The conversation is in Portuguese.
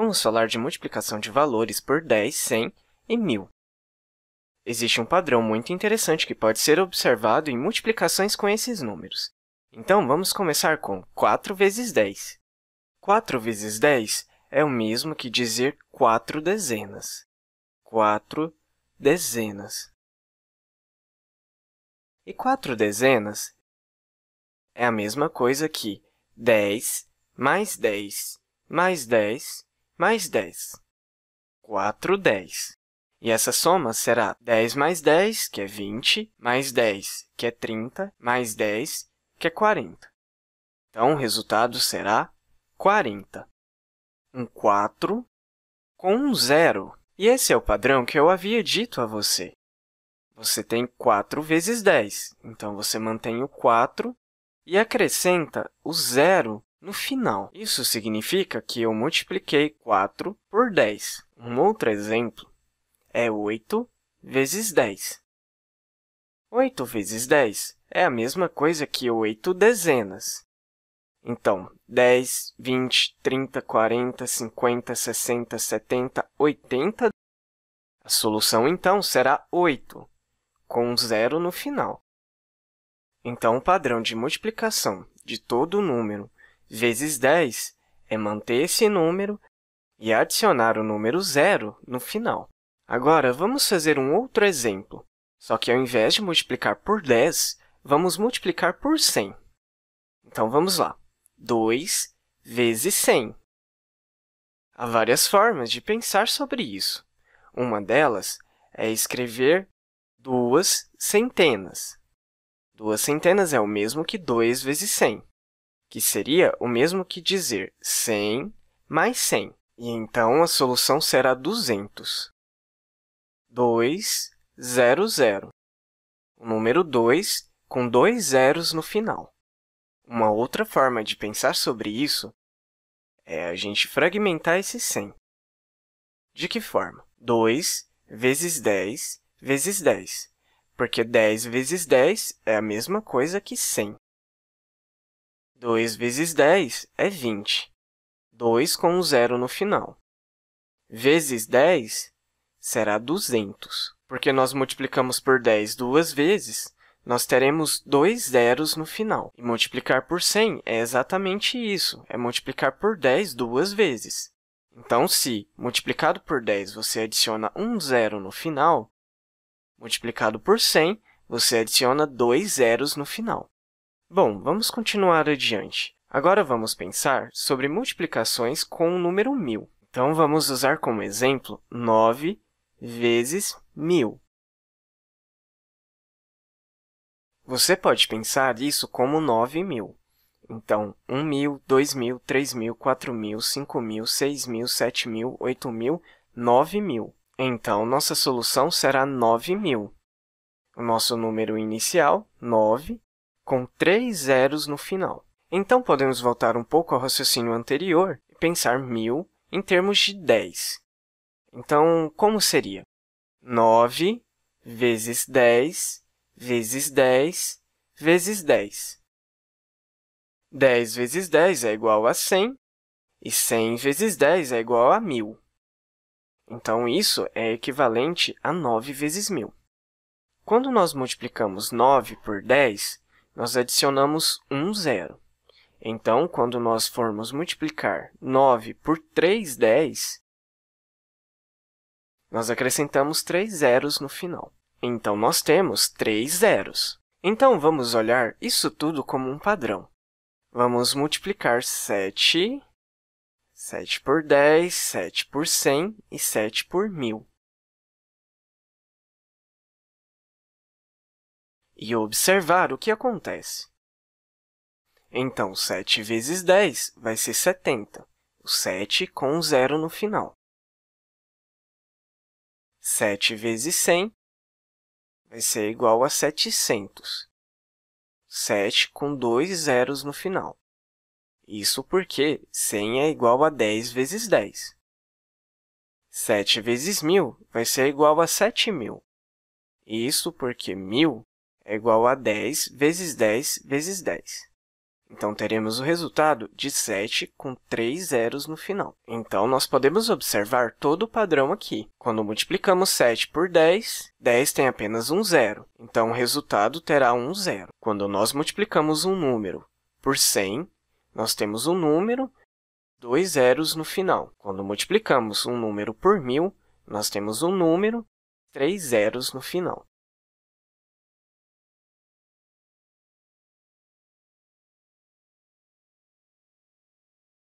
Vamos falar de multiplicação de valores por 10, 100 e 1000. Existe um padrão muito interessante que pode ser observado em multiplicações com esses números. Então, vamos começar com 4 vezes 10. 4 vezes 10 é o mesmo que dizer 4 dezenas. 4 dezenas. E 4 dezenas é a mesma coisa que 10 mais 10 mais 10 mais 10. 4 10. E essa soma será 10 mais 10, que é 20, mais 10, que é 30, mais 10, que é 40. Então, o resultado será 40. Um 4 com um zero. E esse é o padrão que eu havia dito a você. Você tem 4 vezes 10, então você mantém o 4 e acrescenta o zero no final. Isso significa que eu multipliquei 4 por 10. Um outro exemplo é 8 vezes 10. 8 vezes 10 é a mesma coisa que 8 dezenas. Então, 10, 20, 30, 40, 50, 60, 70, 80. A solução, então, será 8, com um zero no final. Então, o padrão de multiplicação de todo o número vezes 10 é manter esse número e adicionar o número zero no final. Agora, vamos fazer um outro exemplo, só que ao invés de multiplicar por 10, vamos multiplicar por 100. Então, vamos lá. 2 vezes 100. Há várias formas de pensar sobre isso. Uma delas é escrever duas centenas. Duas centenas é o mesmo que 2 vezes 100 que seria o mesmo que dizer 100 mais 100, e então a solução será 200. 2, 0, 0. O número 2 com dois zeros no final. Uma outra forma de pensar sobre isso é a gente fragmentar esse 100. De que forma? 2 vezes 10 vezes 10, porque 10 vezes 10 é a mesma coisa que 100. 2 vezes 10 é 20, 2 com um zero no final. Vezes 10 será 200. Porque nós multiplicamos por 10 duas vezes, nós teremos dois zeros no final. E multiplicar por 100 é exatamente isso, é multiplicar por 10 duas vezes. Então, se multiplicado por 10 você adiciona um zero no final, multiplicado por 100, você adiciona dois zeros no final. Bom, vamos continuar adiante. Agora vamos pensar sobre multiplicações com o número 1.000. Então, vamos usar como exemplo 9 vezes 1.000. Você pode pensar isso como 9.000. Então, 1.000, 2.000, 3.000, 4.000, 5.000, 6.000, 7.000, 8.000, 9.000. Então, nossa solução será 9.000. O nosso número inicial, 9, com três zeros no final. Então, podemos voltar um pouco ao raciocínio anterior e pensar 1.000 em termos de 10. Então, como seria? 9 vezes 10 vezes 10 vezes 10. 10 vezes 10 é igual a 100, e 100 vezes 10 é igual a 1.000. Então, isso é equivalente a 9 vezes 1.000. Quando nós multiplicamos 9 por 10, nós adicionamos um zero. Então, quando nós formos multiplicar 9 por 3 10, nós acrescentamos três zeros no final. Então, nós temos três zeros. Então, vamos olhar isso tudo como um padrão. Vamos multiplicar 7, 7 por 10, 7 por 100 e 7 por 1.000. e observar o que acontece. Então, 7 vezes 10 vai ser 70, o 7 com um zero no final. 7 vezes 100 vai ser igual a 700, 7 com dois zeros no final. Isso porque 100 é igual a 10 vezes 10. 7 vezes 1.000 vai ser igual a 7.000. Isso porque 1.000 é igual a 10 vezes 10 vezes 10. Então, teremos o resultado de 7 com 3 zeros no final. Então, nós podemos observar todo o padrão aqui. Quando multiplicamos 7 por 10, 10 tem apenas um zero, então o resultado terá um zero. Quando nós multiplicamos um número por 100, nós temos um número, dois zeros no final. Quando multiplicamos um número por 1.000, nós temos um número, três zeros no final.